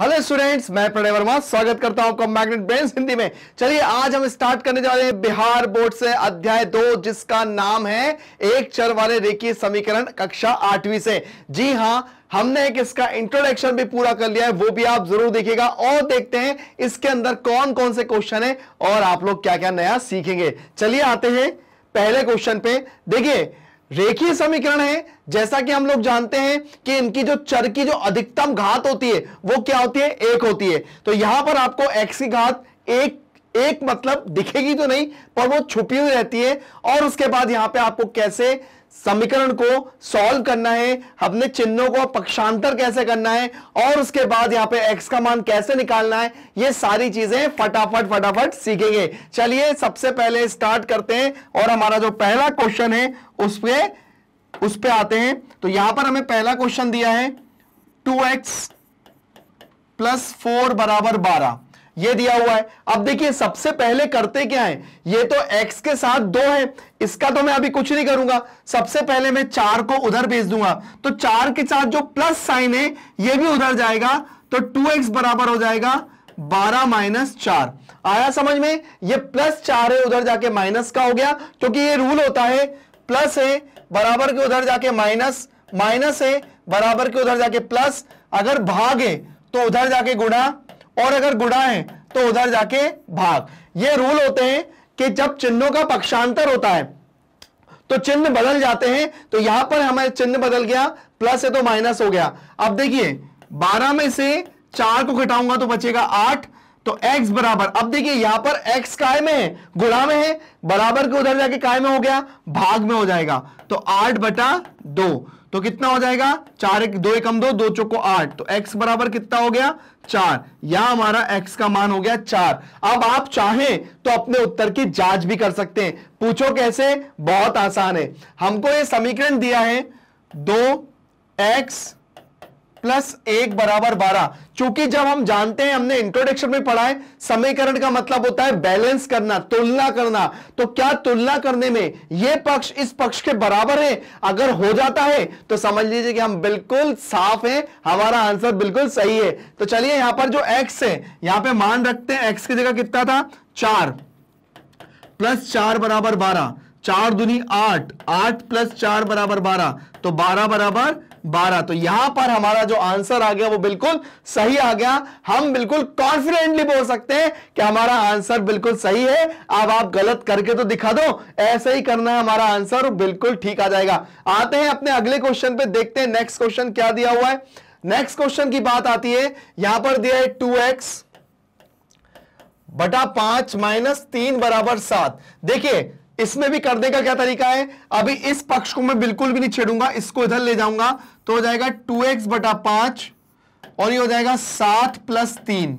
hello students मैं प्रणय वर्मा स्वागत करता हूं आपका मैग्नेट ब्रेन्स हिंदी में चलिए आज हम स्टार्ट करने जा रहे हैं बिहार बोर्ड से अध्याय दो जिसका नाम है एक चर वाले रेखीय समीकरण कक्षा आठवीं से जी हां हमने एक इसका इंट्रोडक्शन भी पूरा कर लिया है वो भी आप जरूर देखिएगा और देखते हैं इसके अंदर कौन कौन से क्वेश्चन है और आप लोग क्या क्या नया सीखेंगे चलिए आते हैं पहले क्वेश्चन पे देखिए रेखीय समीकरण है जैसा कि हम लोग जानते हैं कि इनकी जो चर की जो अधिकतम घात होती है वो क्या होती है एक होती है तो यहां पर आपको एक्स की घात एक एक मतलब दिखेगी तो नहीं पर वो छुपी हुई रहती है और उसके बाद यहां पे आपको कैसे समीकरण को सॉल्व करना है हमने चिन्हों को पक्षांतर कैसे करना है और उसके बाद यहां पे एक्स का मान कैसे निकालना है ये सारी चीजें फटाफट फटाफट सीखेंगे चलिए सबसे पहले स्टार्ट करते हैं और हमारा जो पहला क्वेश्चन है उस पर उस पर आते हैं तो यहां पर हमें पहला क्वेश्चन दिया है टू एक्स प्लस फोर बराबर बारह ये दिया हुआ है अब देखिए सबसे पहले करते क्या है ये तो x के साथ दो है इसका तो मैं अभी कुछ नहीं करूंगा सबसे पहले मैं चार को उधर भेज दूंगा तो चार के साथ जो प्लस साइन है ये भी उधर जाएगा तो 2x बराबर हो जाएगा बारह माइनस चार आया समझ में ये प्लस चार है उधर जाके माइनस का हो गया क्योंकि ये रूल होता है प्लस है बराबर के उधर जाके माइनस माइनस है बराबर के उधर जाके प्लस अगर भाग है तो उधर जाके गुणा और अगर गुड़ा है तो उधर जाके भाग ये रूल होते हैं कि जब चिन्हों का पक्षांतर होता है तो चिन्ह बदल जाते हैं तो यहां पर हमारे चिन्ह बदल गया प्लस है तो माइनस हो गया अब देखिए बारह में से चार को घटाऊंगा तो बचेगा आठ तो x बराबर अब देखिए यहां पर x काय में है गुणा में है बराबर के उधर जाके काय में हो गया भाग में हो जाएगा तो आठ बटा दो तो कितना हो जाएगा चार एक दो एकम दो दो चौको आठ तो x बराबर कितना हो गया चार या हमारा x का मान हो गया चार अब आप चाहें तो अपने उत्तर की जांच भी कर सकते हैं पूछो कैसे बहुत आसान है हमको ये समीकरण दिया है दो एक्स प्लस एक बराबर बारह चूंकि जब हम जानते हैं हमने इंट्रोडक्शन में पढ़ा है समीकरण का मतलब होता है बैलेंस करना तुलना करना तो क्या तुलना करने में यह पक्ष इस पक्ष के बराबर है अगर हो जाता है तो समझ लीजिए कि हम बिल्कुल साफ हैं हमारा आंसर बिल्कुल सही है तो चलिए यहां पर जो एक्स है यहां पे मान रखते हैं एक्स की जगह कितना था चार प्लस चार बराबर बारह चार दुनी आठ आठ प्लस चार बराबर बारह तो बारह बराबर बारह तो यहां पर हमारा जो आंसर आ गया वो बिल्कुल सही आ गया हम बिल्कुल कॉन्फिडेंटली बोल सकते हैं कि हमारा आंसर बिल्कुल सही है अब आप गलत करके तो दिखा दो ऐसे ही करना है हमारा आंसर बिल्कुल ठीक आ जाएगा आते हैं अपने अगले क्वेश्चन पे देखते हैं नेक्स्ट क्वेश्चन क्या दिया हुआ है नेक्स्ट क्वेश्चन की बात आती है यहां पर दिया है टू एक्स बटा पांच माइनस तीन बराबर सात देखिए इसमें भी करने का क्या तरीका है अभी इस पक्ष को मैं बिल्कुल भी नहीं छेड़ूंगा इसको इधर ले जाऊंगा तो हो जाएगा टू एक्स बटा पांच और ये हो जाएगा सात प्लस तीन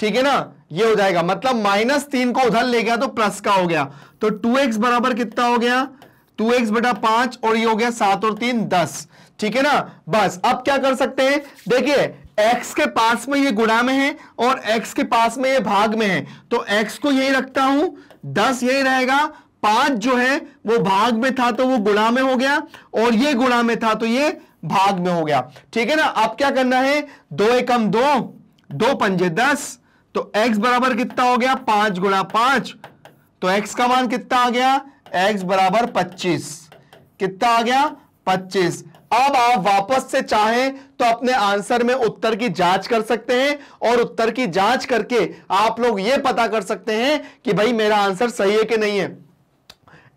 ठीक है ना ये हो जाएगा मतलब माइनस तीन को उधर ले गया तो प्लस का हो गया तो टू एक्स बराबर कितना हो गया टू एक्स बटा पांच और ये हो गया सात और तीन दस ठीक है ना बस अब क्या कर सकते हैं देखिए x के पास में ये गुणा में है और x के पास में ये भाग में है तो x को यही रखता हूं दस यही रहेगा पांच जो है वो भाग में था तो वो गुणा में हो गया और ये गुणा में था तो ये भाग में हो गया ठीक है ना अब क्या करना है दो एकम दो दो पंजे दस तो x बराबर कितना हो गया पांच गुणा पांच तो x का मान कितना आ गया x बराबर पच्चीस कितना आ गया पच्चीस अब आप वापस से चाहें तो अपने आंसर में उत्तर की जांच कर सकते हैं और उत्तर की जांच करके आप लोग यह पता कर सकते हैं कि भाई मेरा आंसर सही है कि नहीं है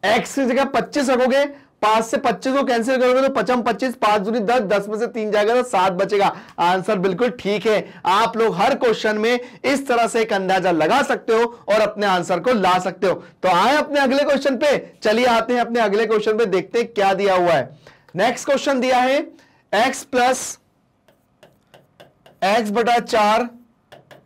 एक्स की जगह पच्चीस रखोगे पांच से पच्चीस को कैंसिल करोगे तो पचम पच्चीस पांच दूरी दस दस में से तीन जाएगा तो सात बचेगा आंसर बिल्कुल ठीक है आप लोग हर क्वेश्चन में इस तरह से एक अंदाजा लगा सकते हो और अपने आंसर को ला सकते हो तो आए अपने अगले क्वेश्चन पे चलिए आते हैं अपने अगले क्वेश्चन पे देखते हैं क्या दिया हुआ है नेक्स्ट क्वेश्चन दिया है एक्स प्लस एक्स बटा चार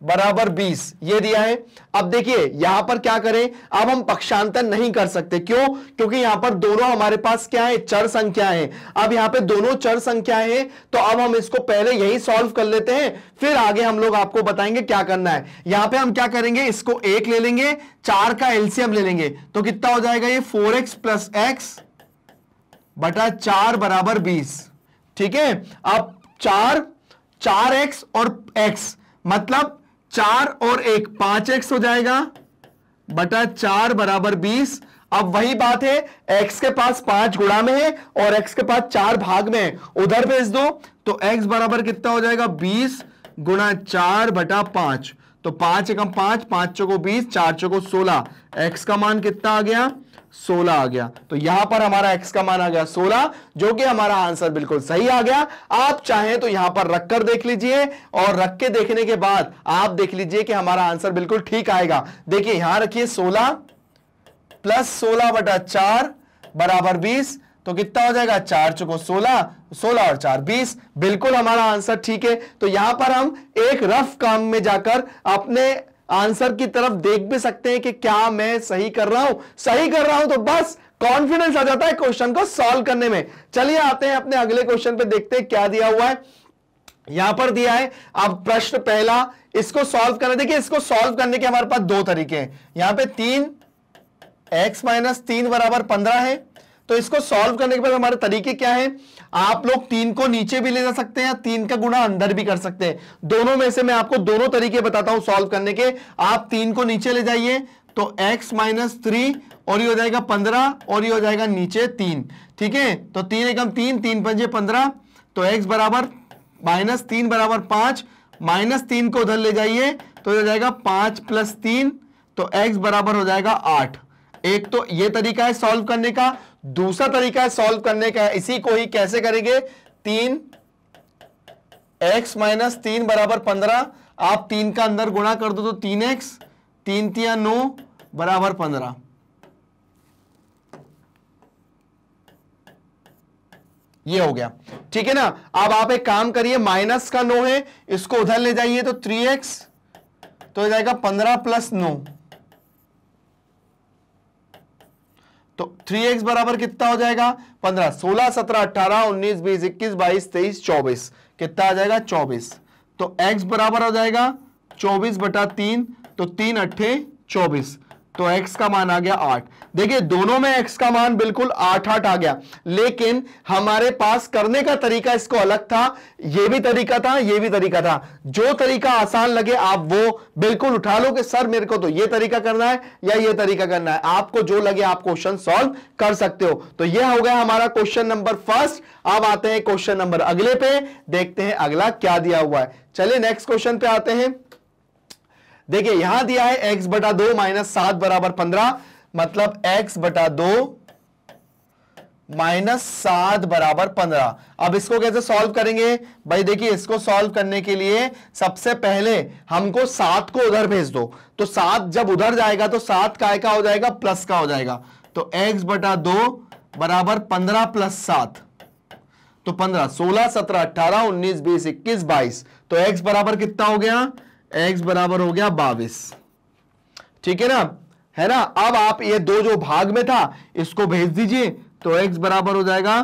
बराबर 20 ये दिया है अब देखिए यहां पर क्या करें अब हम पक्षांतर नहीं कर सकते क्यों क्योंकि यहां पर दोनों हमारे पास क्या है चर संख्या है अब यहां पे दोनों चर संख्या है तो अब हम इसको पहले यही सॉल्व कर लेते हैं फिर आगे हम लोग आपको बताएंगे क्या करना है यहां पे हम क्या करेंगे इसको एक ले लेंगे चार का एल्सियम ले लेंगे तो कितना हो जाएगा ये फोर एक्स प्लस एक्स बटा चार बराबर बीस ठीक है अब चार चार एक्स और एक्स मतलब चार और एक पांच एक्स हो जाएगा बटा चार बराबर बीस अब वही बात है एक्स के पास पांच गुणा में है और एक्स के पास चार भाग में है उधर भेज दो तो एक्स बराबर कितना हो जाएगा बीस गुणा चार बटा पांच तो पांच एकम पांच पांच चौको बीस चार चौको सोलह एक्स का मान कितना आ गया सोलह आ गया तो यहां पर हमारा एक्स का मान आ गया सोलह जो कि हमारा आंसर बिल्कुल सही आ गया आप चाहें तो यहां पर रखकर देख लीजिए और रख के देखने के बाद आप देख लीजिए कि हमारा आंसर बिल्कुल ठीक आएगा देखिए यहां रखिए सोलह प्लस सोलह बटा चार बराबर बीस तो कितना हो जाएगा चार चुको सोलह सोलह और चार बीस बिल्कुल हमारा आंसर ठीक है तो यहां पर हम एक रफ काम में जाकर अपने आंसर की तरफ देख भी सकते हैं कि क्या मैं सही कर रहा हूं सही कर रहा हूं तो बस कॉन्फिडेंस आ जाता है क्वेश्चन को सॉल्व करने में चलिए आते हैं अपने अगले क्वेश्चन पे देखते हैं क्या दिया हुआ है यहां पर दिया है अब प्रश्न पहला इसको सॉल्व करना देखिए इसको सॉल्व करने के हमारे पास दो तरीके हैं यहां पे तीन एक्स माइनस तीन बराबर पंद्रह है तो इसको सॉल्व करने के बाद हमारे तरीके क्या है आप लोग तीन को नीचे भी ले जा सकते हैं तीन का गुणा अंदर भी कर सकते हैं दोनों में से मैं आपको दोनों तरीके बताता हूं सॉल्व करने के आप तीन को नीचे ले जाइए तो x माइनस थ्री और ये हो जाएगा पंद्रह और ये हो जाएगा नीचे तीन ठीक है तो तीन एकम तीन तीन पंजे पंद्रह तो x बराबर माइनस तीन बराबर पांच माइनस तीन को उधर ले जाइए तो हो जाएगा पांच प्लस तीन तो एक्स बराबर हो जाएगा आठ एक तो ये तरीका है सॉल्व करने का दूसरा तरीका है सॉल्व करने का इसी को ही कैसे करेंगे तीन एक्स माइनस तीन बराबर पंद्रह आप तीन का अंदर गुणा कर दो तो तीन एक्स तीन तिया नौ बराबर पंद्रह ये हो गया ठीक है ना अब आप एक काम करिए माइनस का नो है इसको उधर ले जाइए तो थ्री एक्स तो हो जाएगा पंद्रह प्लस नौ तो 3x बराबर कितना हो जाएगा 15, 16, 17, 18, 19, 20, 21, 22, 23, 24 कितना आ जाएगा 24 तो x बराबर हो जाएगा 24 बटा तीन तो तीन अट्ठे 24 तो x का मान आ गया आठ देखिए दोनों में x का मान बिल्कुल आठ आठ आ गया लेकिन हमारे पास करने का तरीका इसको अलग था ये भी तरीका था ये भी तरीका था जो तरीका आसान लगे आप वो बिल्कुल उठा लो कि सर मेरे को तो ये तरीका करना है या ये तरीका करना है आपको जो लगे आप क्वेश्चन सॉल्व कर सकते हो तो यह हो गया हमारा क्वेश्चन नंबर फर्स्ट अब आते हैं क्वेश्चन नंबर अगले पे देखते हैं अगला क्या दिया हुआ है चलिए नेक्स्ट क्वेश्चन पे आते हैं देखिए यहां दिया है एक्स बटा दो माइनस सात बराबर पंद्रह मतलब एक्स बटा दो माइनस सात बराबर पंद्रह अब इसको कैसे सॉल्व करेंगे भाई देखिए इसको सॉल्व करने के लिए सबसे पहले हमको सात को उधर भेज दो तो सात जब उधर जाएगा तो सात काय का हो जाएगा प्लस का हो जाएगा तो एक्स बटा दो बराबर पंद्रह प्लस सात तो पंद्रह सोलह सत्रह अट्ठारह उन्नीस बीस इक्कीस बाईस तो एक्स बराबर कितना हो गया एक्स बराबर हो गया बाविस ठीक है ना है ना अब आप ये दो जो भाग में था इसको भेज दीजिए तो एक्स बराबर हो जाएगा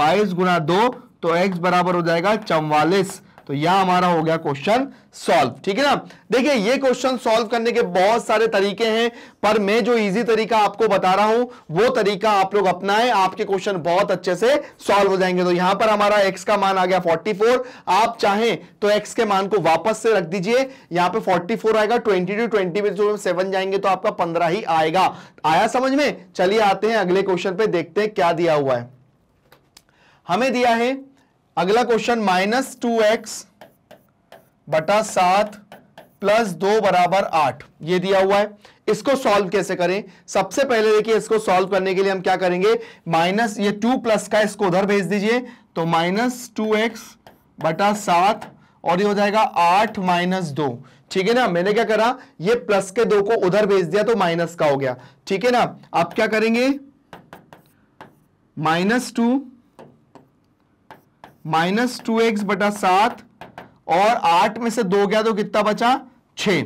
बाईस गुना दो तो एक्स बराबर हो जाएगा चौवालिस तो यह हमारा हो गया क्वेश्चन सॉल्व ठीक है ना देखिए ये क्वेश्चन सॉल्व करने के बहुत सारे तरीके हैं पर मैं जो इजी तरीका आपको बता रहा हूं वो तरीका आप लोग अपनाएं आपके क्वेश्चन बहुत अच्छे से सॉल्व हो जाएंगे तो यहां पर हमारा एक्स का मान आ गया 44 आप चाहें तो एक्स के मान को वापस से रख दीजिए यहां पे 44 आएगा ट्वेंटी टू 20 में जो सेवन जाएंगे तो आपका पंद्रह ही आएगा आया समझ में चलिए आते हैं अगले क्वेश्चन पे देखते हैं क्या दिया हुआ है हमें दिया है अगला क्वेश्चन माइनस टू एक्स बटा सात प्लस दो बराबर आठ ये दिया हुआ है इसको सॉल्व कैसे करें सबसे पहले देखिए इसको सॉल्व करने के लिए हम क्या करेंगे माइनस ये टू प्लस का इसको उधर भेज दीजिए तो माइनस टू एक्स बटा सात और ये हो जाएगा आठ माइनस दो ठीक है ना मैंने क्या करा ये प्लस के दो को उधर भेज दिया तो माइनस का हो गया ठीक है ना आप क्या करेंगे minus two minus two x बटा सात और आठ में से दो गया तो कितना बचा छ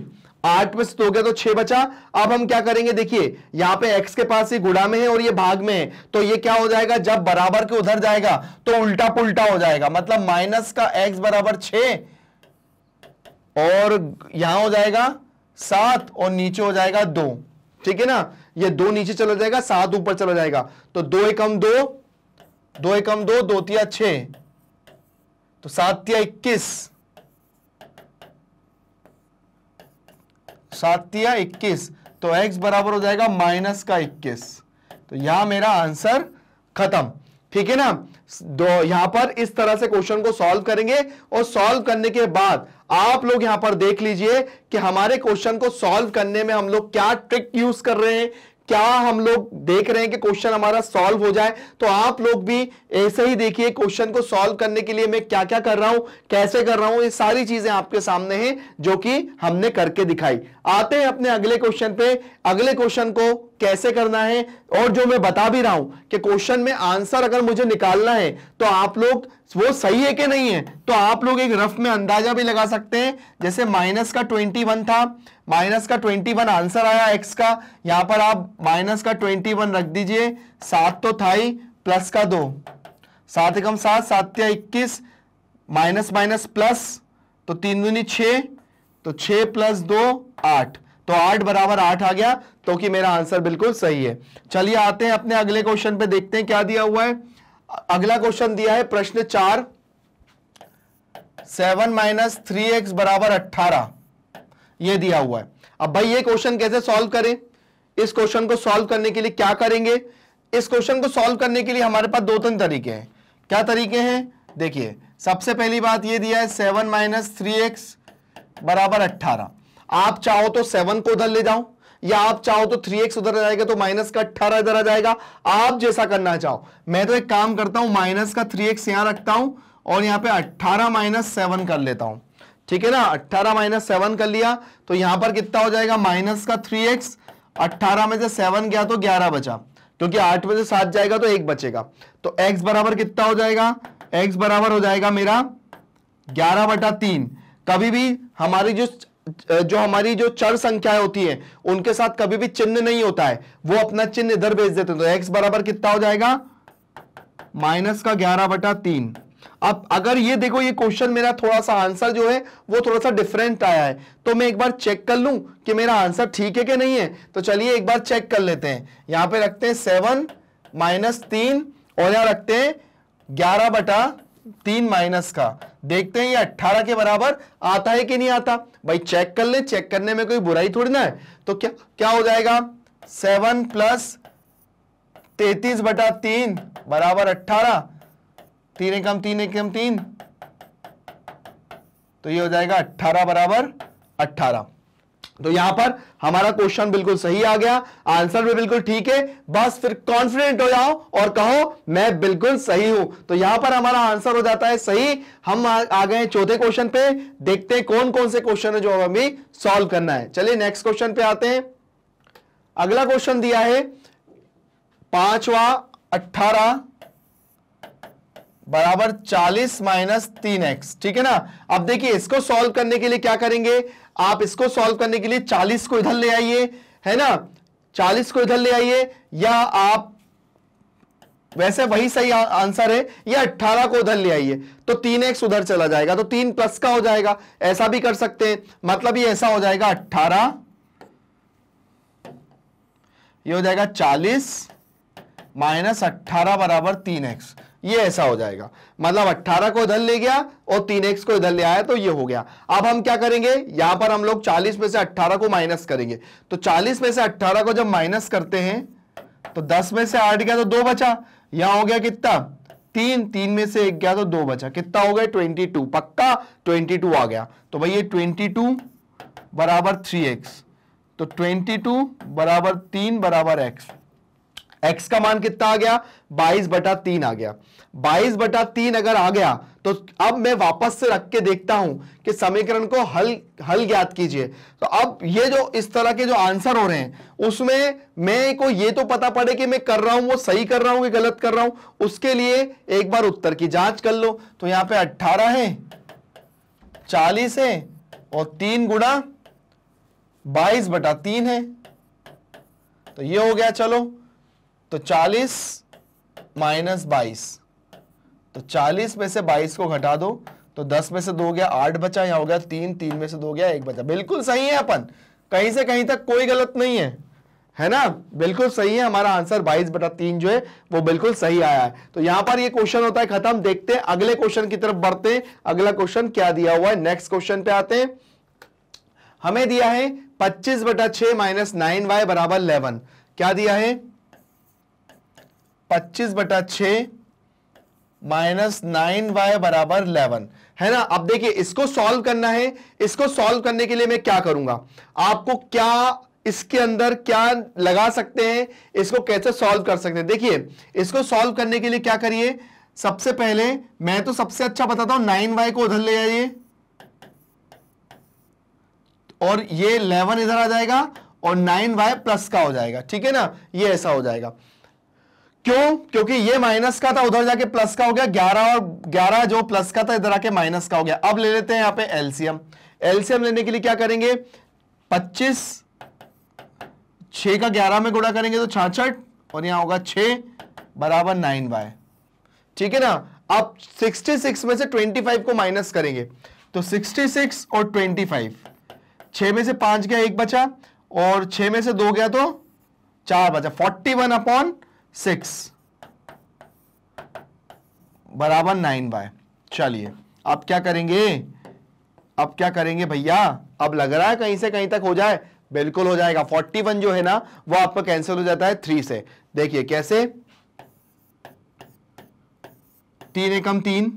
आठ में से दो गया तो छह बचा अब हम क्या करेंगे देखिए यहां पे एक्स के पास ये गुड़ा में है और ये भाग में है तो ये क्या हो जाएगा जब बराबर के उधर जाएगा तो उल्टा पुल्टा हो जाएगा मतलब माइनस का एक्स बराबर छ और यहां हो जाएगा सात और नीचे हो जाएगा दो ठीक है ना ये दो नीचे चला जाएगा सात ऊपर चला जाएगा तो दो एकम दो दो एकम दो दो तिया छ तो सात तिया इक्कीस सातिया इक्कीस तो x बराबर हो जाएगा माइनस का इक्कीस तो यहां मेरा आंसर खत्म ठीक है ना दो यहां पर इस तरह से क्वेश्चन को सॉल्व करेंगे और सॉल्व करने के बाद आप लोग यहां पर देख लीजिए कि हमारे क्वेश्चन को सॉल्व करने में हम लोग क्या ट्रिक यूज कर रहे हैं क्या हम लोग देख रहे हैं कि क्वेश्चन हमारा सॉल्व हो जाए तो आप लोग भी ऐसे ही देखिए क्वेश्चन को सॉल्व करने के लिए मैं क्या क्या कर रहा हूं कैसे कर रहा हूं ये सारी चीजें आपके सामने हैं जो कि हमने करके दिखाई आते हैं अपने अगले क्वेश्चन पे अगले क्वेश्चन को कैसे करना है और जो मैं बता भी रहा हूं कि क्वेश्चन में आंसर अगर मुझे निकालना है तो आप लोग वो सही है कि नहीं है तो आप लोग एक रफ में अंदाजा भी लगा सकते हैं जैसे माइनस का ट्वेंटी वन था माइनस का ट्वेंटी वन आंसर आया एक्स का यहां पर आप माइनस का ट्वेंटी वन रख दीजिए सात तो था ही प्लस का दो सात एकम सात सात या इक्कीस माइनस माइनस प्लस तो तीन दूनी छ तो छ प्लस दो आठ तो आठ बराबर आठ आ गया तो कि मेरा आंसर बिल्कुल सही है चलिए आते हैं अपने अगले क्वेश्चन पे देखते हैं क्या दिया हुआ है अगला क्वेश्चन दिया है प्रश्न चार सेवन माइनस थ्री एक्स बराबर अट्ठारह यह दिया हुआ है अब भाई ये क्वेश्चन कैसे सॉल्व करें इस क्वेश्चन को सॉल्व करने के लिए क्या करेंगे इस क्वेश्चन को सॉल्व करने के लिए हमारे पास दो तीन तरीके हैं क्या तरीके हैं देखिए सबसे पहली बात ये दिया है सेवन माइनस थ्री एक्स बराबर अट्ठारह आप चाहो तो सेवन को उधर ले जाओ या आप चाहो तो थ्री एक्स उधर जाएगा तो माइनस का अठारह इधर आ जाएगा आप जैसा करना चाहो मैं तो एक काम करता हूं माइनस का थ्री एक्स यहां रखता हूं और यहां पे अट्ठारह माइनस सेवन कर लेता हूं ठीक है ना अट्ठारह माइनस सेवन कर लिया तो यहां पर कितना हो जाएगा माइनस का थ्री एक्स अट्ठारह में से सेवन गया तो ग्यारह बचा क्योंकि आठ में से सात जाएगा तो एक बचेगा तो एक्स बराबर कितना हो जाएगा एक्स बराबर हो जाएगा मेरा ग्यारह बटा तीन कभी भी हमारी जो जो हमारी जो चर संख्याएं होती हैं उनके साथ कभी भी चिन्ह नहीं होता है वो अपना चिन्ह इधर भेज देते हैं तो एक्स बराबर कितना हो जाएगा माइनस का ग्यारह बटा तीन अब अगर ये देखो ये क्वेश्चन मेरा थोड़ा सा आंसर जो है वो थोड़ा सा डिफरेंट आया है तो मैं एक बार चेक कर लूं कि मेरा आंसर ठीक है कि नहीं है तो चलिए एक बार चेक कर लेते हैं यहां पर रखते हैं सेवन माइनस तीन और यहां रखते हैं ग्यारह बटा तीन माइनस का देखते हैं ये अट्ठारह के बराबर आता है कि नहीं आता भाई चेक कर ले चेक करने में कोई बुराई थोड़ी ना है तो क्या क्या हो जाएगा सेवन प्लस तैतीस बटा तीन बराबर अट्ठारह तीन एकम तीन एकम तीन तो ये हो जाएगा अट्ठारह बराबर अट्ठारह तो यहां पर हमारा क्वेश्चन बिल्कुल सही आ गया आंसर भी बिल्कुल ठीक है बस फिर कॉन्फिडेंट हो जाओ और कहो मैं बिल्कुल सही हूं तो यहां पर हमारा आंसर हो जाता है सही हम आ, आ गए चौथे क्वेश्चन पे देखते हैं कौन कौन से क्वेश्चन है जो हमें सॉल्व करना है चलिए नेक्स्ट क्वेश्चन पे आते हैं अगला क्वेश्चन दिया है पांचवा अट्ठारह बराबर चालीस माइनस तीन एक्स ठीक है ना अब देखिए इसको सॉल्व करने के लिए क्या करेंगे आप इसको सॉल्व करने के लिए चालीस को इधर ले आइए है ना चालीस को इधर ले आइए या आप वैसे वही सही आंसर है या अट्ठारह को उधर ले आइए तो तीन एक्स उधर चला जाएगा तो तीन प्लस का हो जाएगा ऐसा भी कर सकते हैं मतलब ये ऐसा हो जाएगा अट्ठारह ये हो जाएगा 40 माइनस अट्ठारह बराबर तीन एक्स ये ऐसा हो जाएगा मतलब 18 को इधर ले गया और 3x को इधर ले आया तो ये हो गया अब हम क्या करेंगे यहां पर हम लोग 40 में से 18 को माइनस करेंगे तो 40 में से 18 को जब माइनस करते हैं तो 10 में से 8 गया तो दो बचा यहां हो गया कितना तीन तीन में से एक गया तो दो बचा कितना हो गया ट्वेंटी टू पक्का ट्वेंटी टू आ गया तो भाई ये ट्वेंटी टू बराबर थ्री एक्स तो ट्वेंटी टू बराबर तीन बराबर एक्स एक्स का मान कितना आ गया बाईस बटा तीन आ गया बाईस बटा तीन अगर आ गया तो अब मैं वापस से रख के देखता हूं कि समीकरण को हल हल ज्ञात कीजिए तो अब ये जो इस तरह के जो आंसर हो रहे हैं उसमें मैं को ये तो पता पड़े कि मैं कर रहा हूं वो सही कर रहा हूं कि गलत कर रहा हूं उसके लिए एक बार उत्तर की जांच कर लो तो यहां पे 18 है चालीस है और तीन गुणा बाईस बटा तीन है तो ये हो गया चलो तो 40 माइनस बाईस तो 40 में से 22 को घटा दो तो 10 में से दो गया आठ बचा या हो गया तीन तीन में से दो गया एक बचा बिल्कुल सही है अपन कहीं से कहीं तक कोई गलत नहीं है है ना बिल्कुल सही है हमारा आंसर 22 बटा तीन जो है वो बिल्कुल सही आया है तो यहां पर ये क्वेश्चन होता है खत्म देखते हैं अगले क्वेश्चन की तरफ बढ़ते हैं अगला क्वेश्चन क्या दिया हुआ है नेक्स्ट क्वेश्चन पे आते हैं हमें दिया है 25 बटा छ माइनस नाइन वाई बराबर इलेवन क्या दिया है पच्चीस बटा छ माइनस नाइन वाई बराबर इलेवन है ना अब देखिए इसको सॉल्व करना है इसको सॉल्व करने के लिए मैं क्या करूंगा आपको क्या इसके अंदर क्या लगा सकते हैं इसको कैसे सॉल्व कर सकते हैं देखिए इसको सॉल्व करने के लिए क्या करिए सबसे पहले मैं तो सबसे अच्छा बताता हूं नाइन वाई को उधर ले आइए और ये इलेवन इधर आ जाएगा और नाइन वाई प्लस का हो जाएगा ठीक है ना ये ऐसा हो जाएगा क्यों क्योंकि ये माइनस का था उधर जाके प्लस का हो गया ग्यारह और ग्यारह जो प्लस का था इधर आके माइनस का हो गया अब ले लेते हैं यहां पे एलसीएम एलसीएम लेने के लिए क्या करेंगे पच्चीस छ का ग्यारह में गुड़ा करेंगे तो छाछठ और यहां होगा छ बराबर नाइन बाय ठीक है ना अब 66 में से 25 को माइनस करेंगे तो 66 और 25 6 में से पांच गया एक बचा और छ में से दो गया तो चार बचा फोर्टी वन अपॉन सिक्स बराबर नाइन बाय चलिए अब क्या करेंगे अब क्या करेंगे भैया अब लग रहा है कहीं से कहीं तक हो जाए बिल्कुल हो जाएगा फोर्टी वन जो है ना वो आपका कैंसिल हो जाता है थ्री से देखिए कैसे तीन एकम तीन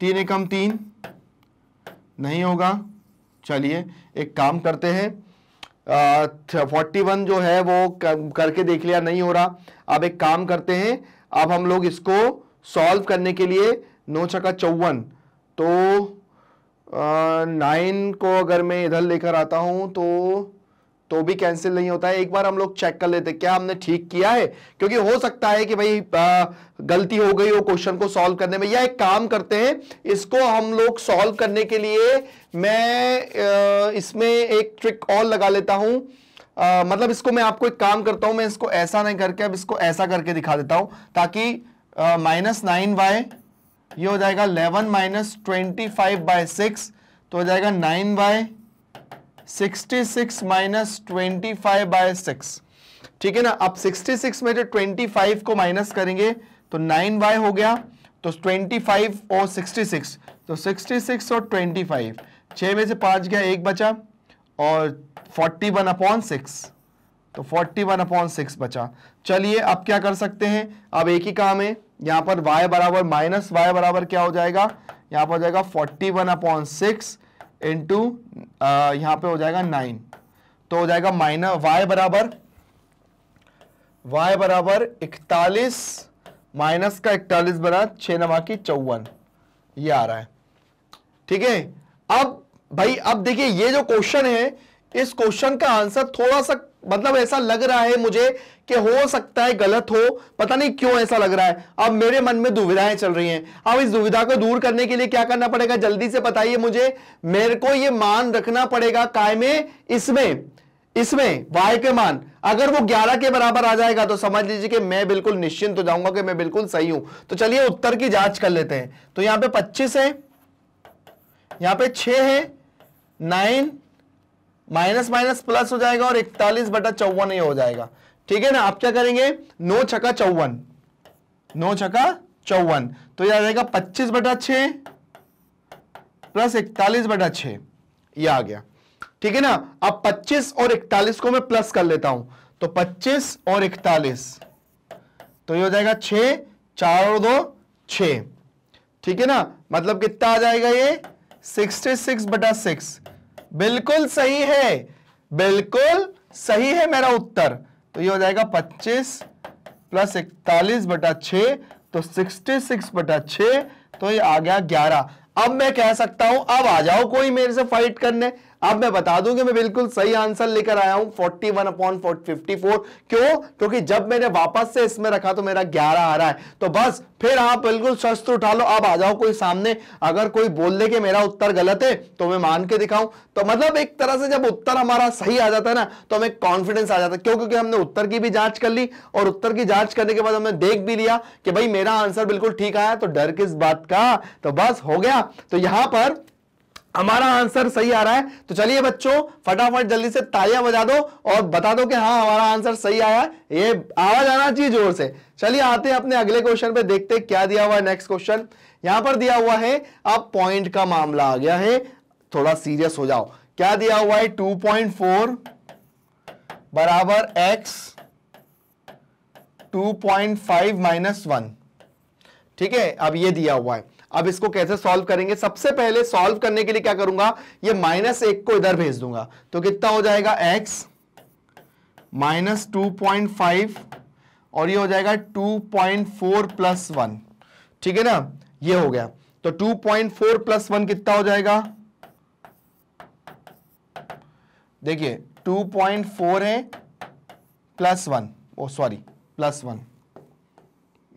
तीन एकम तीन नहीं होगा चलिए एक काम करते हैं फोर्टी वन जो है वो करके देख लिया नहीं हो रहा अब एक काम करते हैं अब हम लोग इसको सॉल्व करने के लिए नौ छका चौवन तो नाइन को अगर मैं इधर लेकर आता हूँ तो तो भी कैंसिल नहीं होता है एक बार हम लोग चेक कर लेते क्या हमने ठीक किया है क्योंकि हो सकता है कि भाई आ, गलती हो गई हो क्वेश्चन को सॉल्व करने में या एक काम करते हैं इसको हम लोग सॉल्व करने के लिए मैं आ, इसमें एक ट्रिक और लगा लेता हूं आ, मतलब इसको मैं आपको एक काम करता हूं मैं इसको ऐसा नहीं करके अब इसको ऐसा करके दिखा देता हूं ताकि माइनस नाइन बाय ये हो जाएगा eleven minus twenty five by six तो हो जाएगा nine by sixty six minus twenty five by six ठीक है ना अब 66 में जो 25 को माइनस करेंगे तो 9y हो गया तो 25 और 66 तो 66 और 25 छः में से पाँच गया एक बचा और 41 वन अपॉन सिक्स तो 41 वन अपॉन सिक्स बचा चलिए अब क्या कर सकते हैं अब एक ही काम है यहाँ पर y बराबर माइनस वाई बराबर क्या हो जाएगा यहाँ पर हो जाएगा 41 one upon six into uh, यहां पे हो जाएगा नाइन तो हो जाएगा माइनस वाई बराबर वाई बराबर इकतालीस माइनस का इकतालीस बना छ नवा की चौवन ये आ रहा है ठीक है अब भाई अब देखिए ये जो क्वेश्चन है इस क्वेश्चन का आंसर थोड़ा सा मतलब ऐसा लग रहा है मुझे कि हो सकता है गलत हो पता नहीं क्यों ऐसा लग रहा है अब मेरे मन में दुविधाएं चल रही हैं अब इस दुविधा को दूर करने के लिए क्या करना पड़ेगा जल्दी से बताइए मुझे मेरे को ये मान रखना पड़ेगा काय में इसमें इसमें वाई के मान अगर वो 11 के बराबर आ जाएगा तो समझ लीजिए कि मैं बिल्कुल निश्चिंत हो जाऊंगा कि मैं बिल्कुल सही हूं तो चलिए उत्तर की जांच कर लेते हैं तो यहां पे 25 है यहां पे 6 है नाइन माइनस माइनस प्लस हो जाएगा और इकतालीस बटा चौवन ये हो जाएगा ठीक है ना आप क्या करेंगे नो छका चौवन नो छका चौवन तो यह आ जाएगा पच्चीस बटा छ प्लस इकतालीस बटा छ ये आ गया ठीक है ना अब 25 और 41 को मैं प्लस कर लेता हूं तो 25 और 41 तो ये हो जाएगा 6 चार और दो 6 ठीक है ना मतलब कितना आ जाएगा ये 66 बटा सिक्स बिल्कुल सही है बिल्कुल सही है मेरा उत्तर तो ये हो जाएगा 25 प्लस इकतालीस बटा छ तो 66 बटा छ तो ये आ गया 11 अब मैं कह सकता हूं अब आ जाओ कोई मेरे से फाइट करने अब मैं बता दूं कि मैं बिल्कुल सही आंसर लेकर आया हूं 41 वन अपॉन फिफ्टी क्यों क्योंकि जब मैंने वापस से इसमें रखा तो मेरा 11 आ रहा है तो बस फिर आप बिल्कुल शस्त्र उठा लो अब आ जाओ कोई सामने अगर कोई बोल दे कि मेरा उत्तर गलत है तो मैं मान के दिखाऊं तो मतलब एक तरह से जब उत्तर हमारा सही आ जाता है ना तो हमें कॉन्फिडेंस आ जाता है क्यों क्योंकि हमने उत्तर की भी जांच कर ली और उत्तर की जांच करने के बाद हमने देख भी लिया कि भाई मेरा आंसर बिल्कुल ठीक आया तो डर किस बात का तो बस हो गया तो यहां पर हमारा आंसर सही आ रहा है तो चलिए बच्चों फटाफट जल्दी से तालियां बजा दो और बता दो कि हाँ हमारा आंसर सही आया ये आवाज आना चाहिए जोर से चलिए आते हैं अपने अगले क्वेश्चन पे देखते हैं क्या दिया हुआ है नेक्स्ट क्वेश्चन यहां पर दिया हुआ है अब पॉइंट का मामला आ गया है थोड़ा सीरियस हो जाओ क्या दिया हुआ है टू पॉइंट फोर बराबर x two point five minus one ठीक है अब ये दिया हुआ है अब इसको कैसे सॉल्व करेंगे सबसे पहले सॉल्व करने के लिए क्या करूंगा ये माइनस एक को इधर भेज दूंगा तो कितना हो जाएगा x minus two point five और ये हो जाएगा two point four plus one ठीक है ना ये हो गया तो two point four plus one कितना हो जाएगा देखिए टू पॉइंट फोर है plus one oh sorry plus one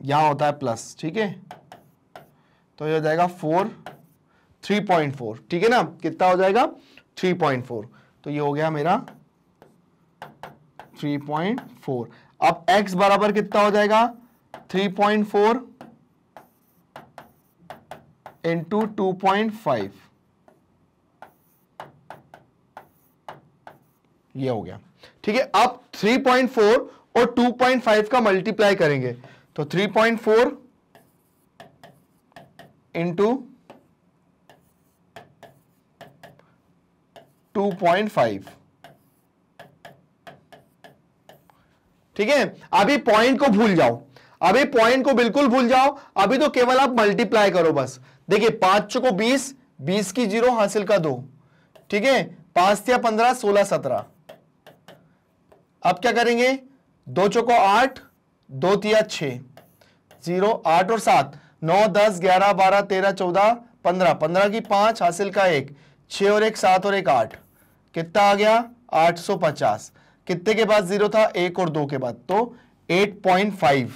यहां होता है प्लस ठीक है तो ये हो जाएगा फोर थ्री पॉइंट फोर ठीक है ना कितना हो जाएगा थ्री पॉइंट फोर तो यह हो गया मेरा थ्री पॉइंट फोर अब एक्स बराबर कितना हो जाएगा three point four into two point five ये हो गया ठीक है अब 3.4 और 2.5 का मल्टीप्लाई करेंगे तो 3.4 इंटू टू पॉइंट फाइव ठीक है अभी पॉइंट को भूल जाओ अभी पॉइंट को बिल्कुल भूल जाओ अभी तो केवल आप मल्टीप्लाई करो बस देखिए पांच को बीस बीस की जीरो हासिल का दो ठीक है पांच या पंद्रह सोलह सत्रह अब क्या करेंगे दो चौको आठ दो तिया छ जीरो आठ और सात नौ दस ग्यारह बारह तेरह चौदह पंद्रह पंद्रह की पांच हासिल का एक छ और एक सात और एक आठ कितना आ गया आठ सौ पचास कितने के बाद जीरो था एक और दो के बाद तो एट पॉइंट फाइव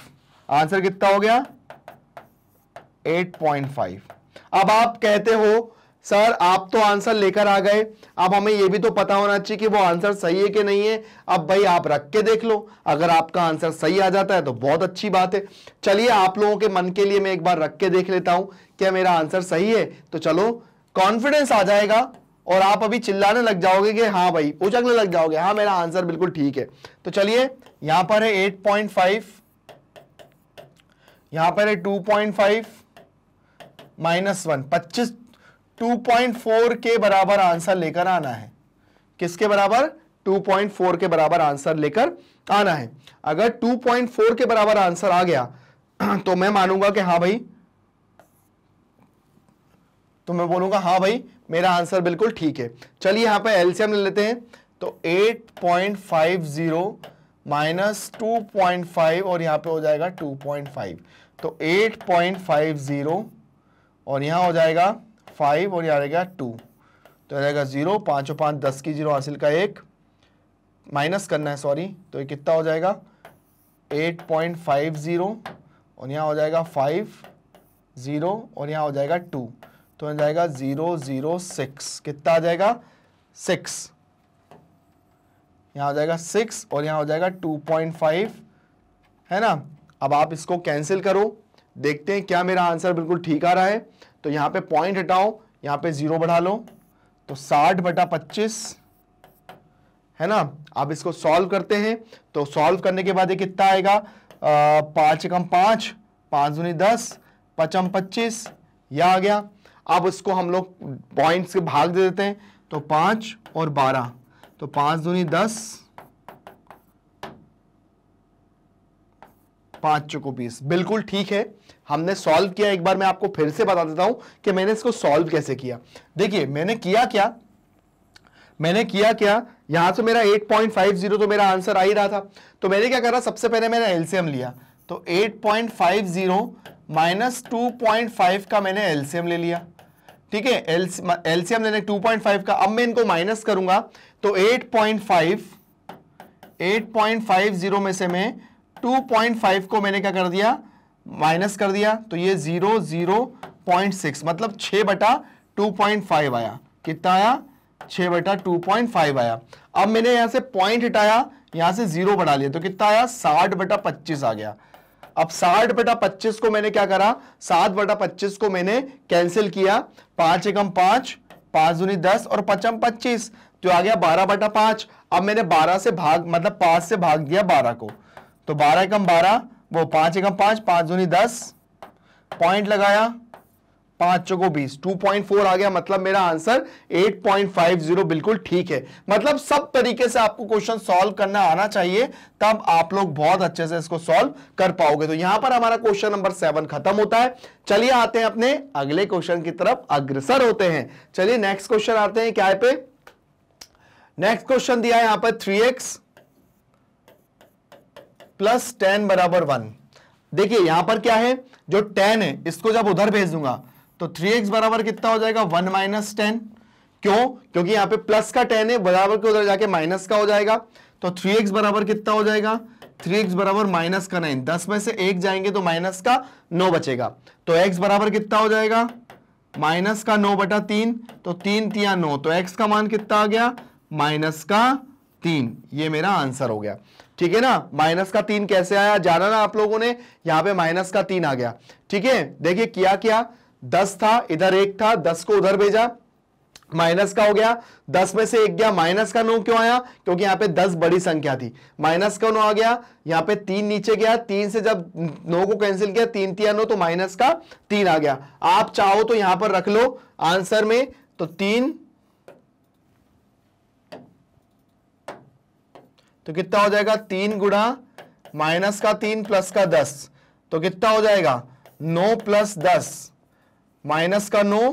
आंसर कितना हो गया एट पॉइंट फाइव अब आप कहते हो सर आप तो आंसर लेकर आ गए अब हमें यह भी तो पता होना चाहिए कि वो आंसर सही है कि नहीं है अब भाई आप रख के देख लो अगर आपका आंसर सही आ जाता है तो बहुत अच्छी बात है चलिए आप लोगों के मन के लिए मैं एक बार रख के देख लेता हूं क्या मेरा आंसर सही है तो चलो कॉन्फिडेंस आ जाएगा और आप अभी चिल्लाने लग जाओगे कि हाँ भाई उचकने लग जाओगे हाँ मेरा आंसर बिल्कुल ठीक है तो चलिए यहां पर है एट पॉइंट फाइव यहां पर है two point five minus one पच्चीस 2.4 के बराबर आंसर लेकर आना है किसके बराबर 2.4 के बराबर आंसर लेकर आना है अगर 2.4 के बराबर आंसर आ गया तो मैं मानूंगा कि हाँ भाई तो मैं बोलूंगा हाँ भाई मेरा आंसर बिल्कुल ठीक है चलिए यहां पे एलसीएम ले लेते हैं तो 8.50 माइनस टू पॉइंट फाइव और यहां पे हो जाएगा टू पॉइंट फाइव तो एट पॉइंट फाइव जीरो और यहां हो जाएगा फाइव और यह आ रहेगा टू तो रहेगा ज़ीरो पाँच और पाँच दस की जीरो हासिल का एक माइनस करना है सॉरी तो ये कितना हो जाएगा एट पॉइंट फाइव ज़ीरो और यहाँ हो जाएगा फाइव ज़ीरो और यहाँ हो जाएगा टू तो हो जाएगा ज़ीरो ज़ीरो सिक्स कितना आ जाएगा सिक्स यहाँ हो जाएगा सिक्स और यहाँ हो जाएगा टू पॉइंट फाइव है ना अब आप इसको कैंसिल करो देखते हैं क्या मेरा आंसर बिल्कुल ठीक आ रहा है तो यहाँ पे पॉइंट हटाओ यहाँ पे जीरो बढ़ा लो तो साठ बटा पच्चीस है ना आप इसको सॉल्व करते हैं तो सॉल्व करने के बाद ये कितना आएगा पांच पाँच एकम पाँच पांच दूनी दस पचम पच्चीस यह आ गया अब इसको हम लोग पॉइंट्स के भाग दे देते हैं तो पाँच और बारह तो पाँच दूनी दस पांच चुको बीस बिल्कुल ठीक है हमने सॉल्व किया एक बार मैं आपको फिर से बता देता हूं कि मैंने इसको सॉल्व कैसे किया देखिए मैंने किया क्या मैंने किया क्या यहां से मेरा 8.50 तो मेरा आंसर आ ही रहा था तो मैंने क्या करा सबसे पहले मैंने एलसीएम लिया तो 8.50 पॉइंट माइनस टू का मैंने एलसीएम ले लिया ठीक है एलसीएम लेने 2.5 का अब मैं इनको माइनस करूंगा तो 8.5 8.50 में से मैं 2.5 को मैंने क्या कर दिया माइनस कर दिया तो ये जीरो जीरो पॉइंट सिक्स मतलब छ बटा टू पॉइंट फाइव आया कितना आया छः बटा टू पॉइंट फाइव आया अब मैंने यहां से पॉइंट हटाया यहां से जीरो बढ़ा लिया तो कितना आया साठ बटा पच्चीस आ गया अब साठ बटा पच्चीस को मैंने क्या करा सात बटा पच्चीस को मैंने कैंसिल किया पांच एकम पांच पांच दूनी दस और पचम पच्चीस तो आ गया बारह बटा पांच अब मैंने बारह से भाग मतलब पांच से भाग दिया बारह को तो बारह एकम बारह वो पांच एकम पांच पांच दूनी दस पॉइंट लगाया पांच चौको बीस टू पॉइंट फोर आ गया मतलब मेरा answer eight point five zero बिल्कुल ठीक है मतलब सब तरीके से आपको क्वेश्चन सॉल्व करना आना चाहिए तब आप लोग बहुत अच्छे से इसको सॉल्व कर पाओगे तो यहां पर हमारा क्वेश्चन नंबर सेवन खत्म होता है चलिए आते हैं अपने अगले क्वेश्चन की तरफ अग्रसर होते हैं चलिए नेक्स्ट क्वेश्चन आते हैं क्या है पे नेक्स्ट क्वेश्चन दिया है यहां पर थ्री एक्स प्लस टेन बराबर वन देखिए यहां पर क्या है जो टेन है इसको जब उधर भेज दूंगा तो थ्री एक्स बराबर कितना हो जाएगा वन माइनस टेन क्यों क्योंकि यहां पे प्लस का टेन है बराबर के उधर जाके माइनस का हो जाएगा तो थ्री एक्स बराबर कितना हो जाएगा थ्री एक्स बराबर माइनस का नाइन दस में से एक जाएंगे तो माइनस का नौ बचेगा तो एक्स बराबर कितना हो जाएगा माइनस का नौ बटा तीन तो तीन तिया नौ तो एक्स का मान कितना आ गया माइनस का तीन ये मेरा आंसर हो गया ठीक है ना माइनस का तीन कैसे आया जाना ना आप लोगों ने यहां पे माइनस का तीन आ गया ठीक है देखिए किया क्या दस था इधर एक था दस को उधर भेजा माइनस का हो गया दस में से एक गया माइनस का नौ क्यों आया क्योंकि यहां पे दस बड़ी संख्या थी माइनस का नौ आ गया यहां पे तीन नीचे गया तीन से जब नौ को कैंसिल किया तीन तिया नो तो माइनस का तीन आ गया आप चाहो तो यहां पर रख लो आंसर में तो तीन तो कितना हो जाएगा तीन गुणा माइनस का तीन प्लस का दस तो कितना हो जाएगा नौ प्लस दस माइनस का नौ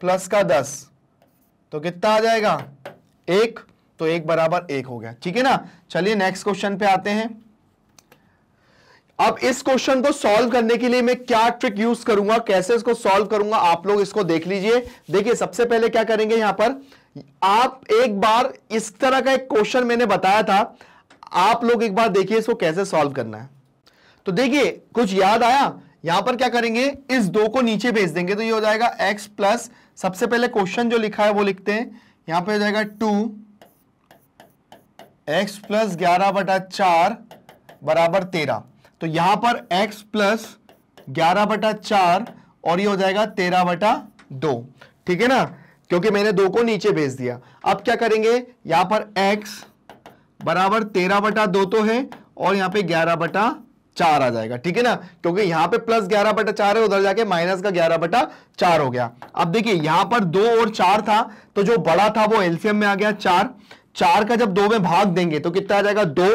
प्लस का दस तो कितना आ जाएगा एक तो एक बराबर एक हो गया ठीक है ना चलिए नेक्स्ट क्वेश्चन पे आते हैं अब इस क्वेश्चन को सॉल्व करने के लिए मैं क्या ट्रिक यूज करूंगा कैसे इसको सॉल्व करूंगा आप लोग इसको देख लीजिए देखिए सबसे पहले क्या करेंगे यहां पर आप एक बार इस तरह का एक क्वेश्चन मैंने बताया था आप लोग एक बार देखिए इसको कैसे सॉल्व करना है तो देखिए कुछ याद आया यहां पर क्या करेंगे इस दो को नीचे भेज देंगे तो ये हो जाएगा x प्लस सबसे पहले क्वेश्चन जो लिखा है वो लिखते हैं यहां पे हो जाएगा टू एक्स प्लस ग्यारह बटा चार बराबर तेरह तो यहां पर x प्लस ग्यारह बटा चार और ये हो जाएगा तेरह बटा दो ठीक है ना क्योंकि मैंने दो को नीचे भेज दिया अब क्या करेंगे यहां पर x बराबर तेरह बटा दो तो है और यहां पे ग्यारह बटा चार आ जाएगा ठीक है ना क्योंकि यहां पे प्लस ग्यारह बटा चार है उधर जाके माइनस का ग्यारह बटा चार हो गया अब देखिए यहां पर दो और चार था तो जो बड़ा था वो एल्सियम में आ गया चार चार का जब दो में भाग देंगे तो कितना आ जाएगा दो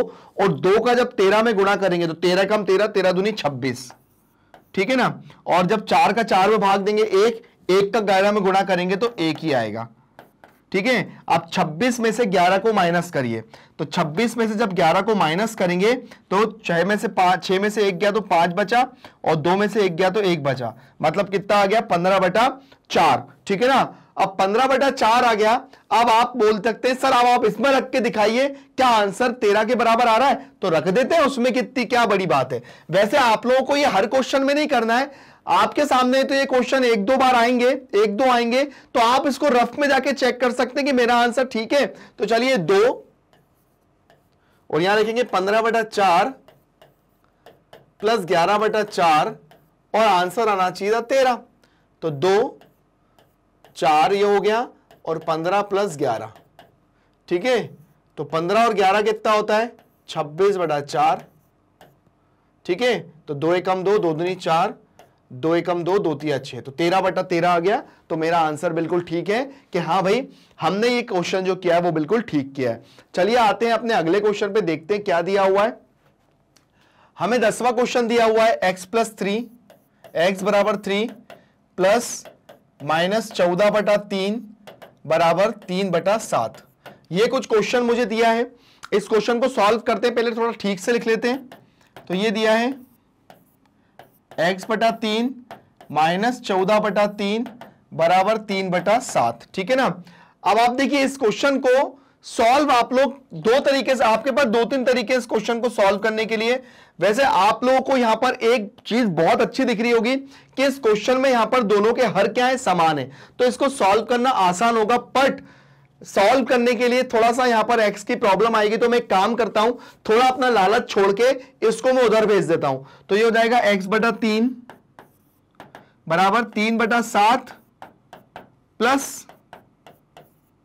और दो का जब तेरह में गुणा करेंगे तो तेरह कम तेरह तेरह दूनी छब्बीस ठीक है ना और जब चार का चार में भाग देंगे एक एक का ग्यारह में गुणा करेंगे तो एक ही आएगा ठीक है अब 26 में से 11 को माइनस करिए तो 26 में से जब 11 को माइनस करेंगे तो छह में से पांच छह में से एक गया तो पांच बचा और दो में से एक गया तो एक बचा मतलब कितना आ गया पंद्रह बटा चार ठीक है ना अब पंद्रह बटा चार आ गया अब आप बोल सकते हैं सर अब आप इसमें रख के दिखाइए क्या आंसर तेरह के बराबर आ रहा है तो रख देते हैं उसमें कितनी क्या बड़ी बात है वैसे आप लोगों को ये हर क्वेश्चन में नहीं करना है आपके सामने तो ये क्वेश्चन एक दो बार आएंगे एक दो आएंगे तो आप इसको रफ में जाके चेक कर सकते हैं कि मेरा आंसर ठीक है तो चलिए दो और यहां देखेंगे पंद्रह बटा चार प्लस ग्यारह बटा चार और आंसर आना चाहिए तेरह तो दो चार ये हो गया और पंद्रह प्लस ग्यारह ठीक है तो पंद्रह और ग्यारह कितना होता है छब्बीस बटा चार ठीक है तो दो एकम दो दो दूनी चार दो एकम दो दो तीन छः तो तेरह बटा तेरह आ गया तो मेरा आंसर बिल्कुल ठीक है कि हाँ भाई हमने ये क्वेश्चन जो किया है वो बिल्कुल ठीक किया है चलिए आते हैं अपने अगले क्वेश्चन पे देखते हैं क्या दिया हुआ है हमें दसवां क्वेश्चन दिया हुआ है एक्स प्लस थ्री एक्स बराबर थ्री प्लस माइनस चौदह बटा तीन बराबर तीन बटा सात ये कुछ क्वेश्चन मुझे दिया है इस क्वेश्चन को सॉल्व करते हैं पहले थोड़ा ठीक से लिख लेते हैं तो ये दिया है एक्स बटा तीन माइनस चौदह बटा तीन बराबर तीन बटा सात ठीक है ना अब आप देखिए इस क्वेश्चन को सॉल्व आप लोग दो तरीके से आपके पास दो तीन तरीके इस क्वेश्चन को सॉल्व करने के लिए वैसे आप लोगों को यहां पर एक चीज बहुत अच्छी दिख रही होगी कि इस क्वेश्चन में यहां पर दोनों के हर क्या है समान है तो इसको सॉल्व करना आसान होगा बट सॉल्व करने के लिए थोड़ा सा यहां पर एक्स की प्रॉब्लम आएगी तो मैं काम करता हूं थोड़ा अपना लालच छोड़ के इसको मैं उधर भेज देता हूं तो ये हो जाएगा एक्स बटा तीन बराबर तीन बटा सात प्लस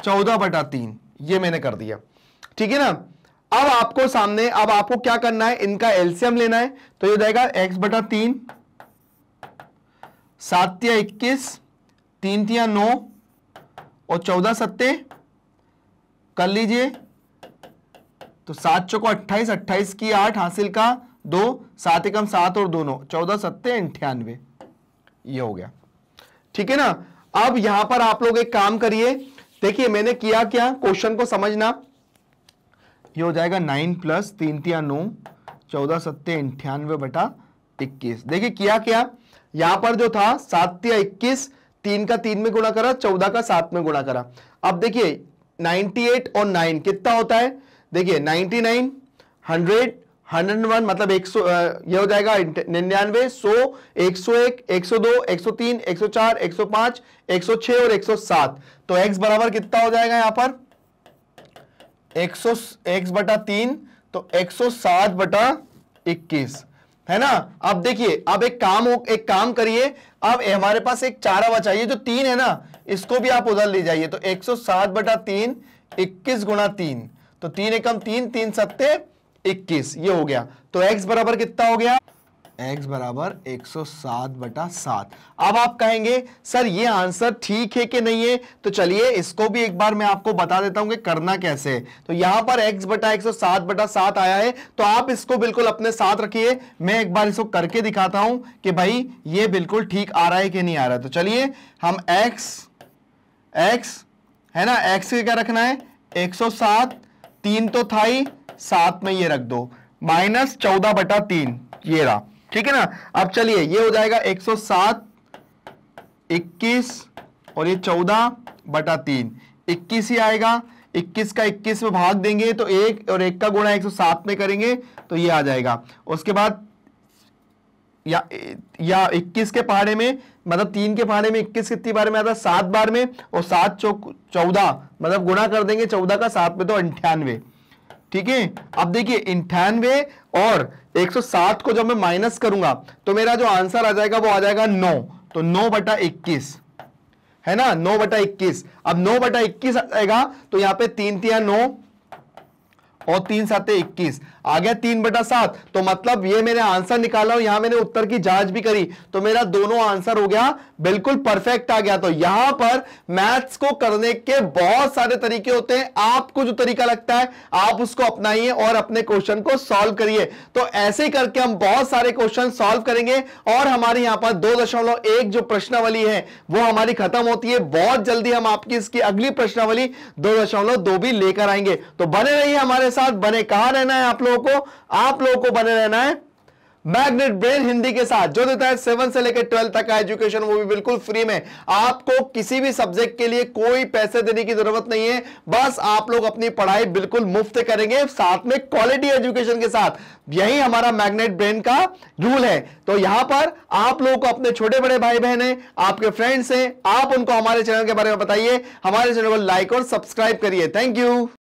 चौदह बटा तीन ये मैंने कर दिया ठीक है ना अब आपको सामने अब आपको क्या करना है इनका एल्सियम लेना है तो ये हो जाएगा एक्स बटा तीन सात या इक्कीस तीन तिया नौ और चौदह सत्ते कर लीजिए तो सात चौको अट्ठाईस अट्ठाइस की आठ हासिल का दो सात एकम सात और दोनों चौदह सत्ते अंठानवे ये हो गया ठीक है ना अब यहां पर आप लोग एक काम करिए देखिए मैंने किया क्या क्वेश्चन को समझना ये हो जाएगा नाइन प्लस तीन तिया नौ चौदह सत्ते अंठानवे बटा इक्कीस देखिए किया क्या यहां पर जो था सात तिया इक्कीस तीन का तीन में गुणा करा चौदह का सात में गुणा करा अब देखिए 98 और 9 कितना होता है देखिए 99 100 101 मतलब 100 ये हो जाएगा निन्यानवे 100 101 102 103 104 105 106 और 107 तो x बराबर कितना हो जाएगा यहां पर 100 x बटा तीन तो 107 बटा 21 है ना अब देखिए अब एक काम एक काम करिए अब हमारे पास एक चारा बचाइए जो तीन है ना इसको भी आप उधर ले जाइए तो 107 सौ सात बटा तीन इक्कीस गुणा तीन तो तीन एकम तीन तीन सत्ते इक्कीस ये हो गया तो x बराबर कितना हो गया x बराबर 107 बटा सात अब आप कहेंगे सर ये आंसर ठीक है कि नहीं है तो चलिए इसको भी एक बार मैं आपको बता देता हूं कि करना कैसे है तो यहां पर x बटा 107 बटा सात आया है तो आप इसको बिल्कुल अपने साथ रखिए मैं एक बार इसको करके दिखाता हूं कि भाई ये बिल्कुल ठीक आ रहा है कि नहीं आ रहा है तो चलिए हम एक्स एक्स है ना एक्स क्या रखना है 107 तीन तो था ही सात में ये रख दो माइनस चौदह बटा तीन ये रहा ठीक है ना अब चलिए ये हो जाएगा 107 इक्कीस और ये चौदह बटा तीन इक्कीस ही आएगा 21 का 21 में भाग देंगे तो एक और एक का गुणा 107 में करेंगे तो ये आ जाएगा उसके बाद या या 21 के पहाड़े में मतलब तीन के पहाड़े में 21 कितनी बार में आता है सात बार में और सात चौक चौदह मतलब गुणा कर देंगे चौदह का सात में तो अंठानवे ठीक है अब देखिए अंठानवे और 107 को जब मैं माइनस करूंगा तो मेरा जो आंसर आ जाएगा वो आ जाएगा नौ तो नौ बटा इक्कीस है ना नौ बटा इक्कीस अब नौ बटा इक्कीस आएगा तो यहाँ पे तीन तिया नौ और तीन सात इक्कीस आ गया तीन बटा सात तो मतलब ये मैंने आंसर निकाला और यहां मैंने उत्तर की जांच भी करी तो मेरा दोनों आंसर हो गया बिल्कुल परफेक्ट आ गया तो यहां पर मैथ्स को करने के बहुत सारे तरीके होते हैं आपको जो तरीका लगता है आप उसको अपनाइए और अपने क्वेश्चन को सॉल्व करिए तो ऐसे ही करके हम बहुत सारे क्वेश्चन सॉल्व करेंगे और हमारे यहां पर दो दशमलव एक जो प्रश्नावली है वो हमारी खत्म होती है बहुत जल्दी हम आपकी इसकी अगली प्रश्नावली दो दशमलव दो भी लेकर आएंगे तो बने रहिए हमारे हमारे साथ बने कहा रहना है आप लोगों को आप लोगों को बने रहना है मैग्नेट ब्रेन हिंदी के साथ जो देता है सेवन से लेकर ट्वेल्थ तक का एजुकेशन वो भी बिल्कुल फ्री में आपको किसी भी सब्जेक्ट के लिए कोई पैसे देने की जरूरत नहीं है बस आप लोग अपनी पढ़ाई बिल्कुल मुफ्त करेंगे साथ में क्वालिटी एजुकेशन के साथ यही हमारा मैग्नेट ब्रेन का रूल है तो यहां पर आप लोगों को अपने छोटे बड़े भाई बहन है आपके फ्रेंड्स हैं आप उनको हमारे चैनल के बारे में बताइए हमारे चैनल को लाइक और सब्सक्राइब करिए थैंक यू